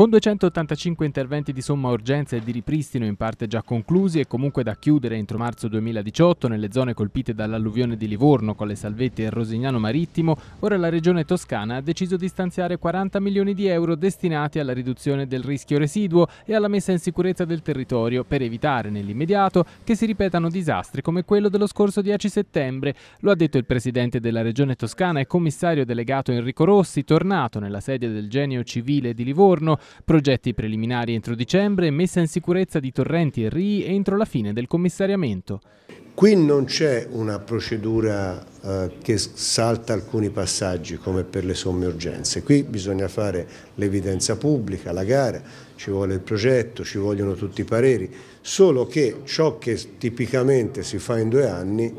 Con 285 interventi di somma urgenza e di ripristino in parte già conclusi e comunque da chiudere entro marzo 2018 nelle zone colpite dall'alluvione di Livorno, con le salvette e il Rosignano Marittimo, ora la Regione Toscana ha deciso di stanziare 40 milioni di euro destinati alla riduzione del rischio residuo e alla messa in sicurezza del territorio per evitare nell'immediato che si ripetano disastri come quello dello scorso 10 settembre. Lo ha detto il Presidente della Regione Toscana e commissario delegato Enrico Rossi, tornato nella sede del Genio Civile di Livorno Progetti preliminari entro dicembre e messa in sicurezza di torrenti e rii entro la fine del commissariamento. Qui non c'è una procedura eh, che salta alcuni passaggi come per le somme urgenze, qui bisogna fare l'evidenza pubblica, la gara, ci vuole il progetto, ci vogliono tutti i pareri, solo che ciò che tipicamente si fa in due anni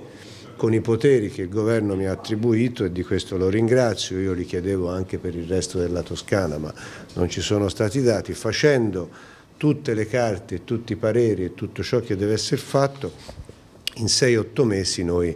con i poteri che il governo mi ha attribuito e di questo lo ringrazio, io li chiedevo anche per il resto della Toscana ma non ci sono stati dati, facendo tutte le carte, tutti i pareri e tutto ciò che deve essere fatto, in 6-8 mesi noi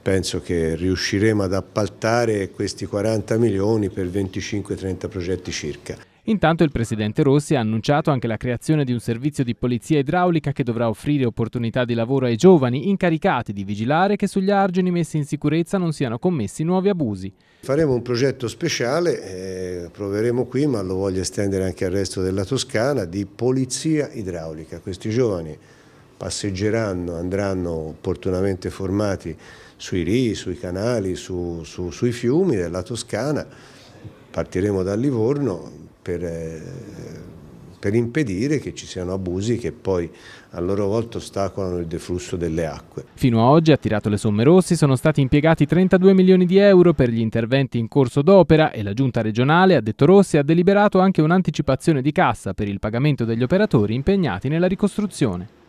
penso che riusciremo ad appaltare questi 40 milioni per 25-30 progetti circa. Intanto il presidente Rossi ha annunciato anche la creazione di un servizio di polizia idraulica che dovrà offrire opportunità di lavoro ai giovani incaricati di vigilare che sugli argini messi in sicurezza non siano commessi nuovi abusi. Faremo un progetto speciale, eh, proveremo qui ma lo voglio estendere anche al resto della Toscana, di polizia idraulica. Questi giovani passeggeranno, andranno opportunamente formati sui rii, sui canali, su, su, sui fiumi della Toscana, partiremo da Livorno, per, eh, per impedire che ci siano abusi che poi a loro volta ostacolano il deflusso delle acque. Fino a oggi, a tirato le somme rossi, sono stati impiegati 32 milioni di euro per gli interventi in corso d'opera e la giunta regionale, ha detto Rossi, ha deliberato anche un'anticipazione di cassa per il pagamento degli operatori impegnati nella ricostruzione.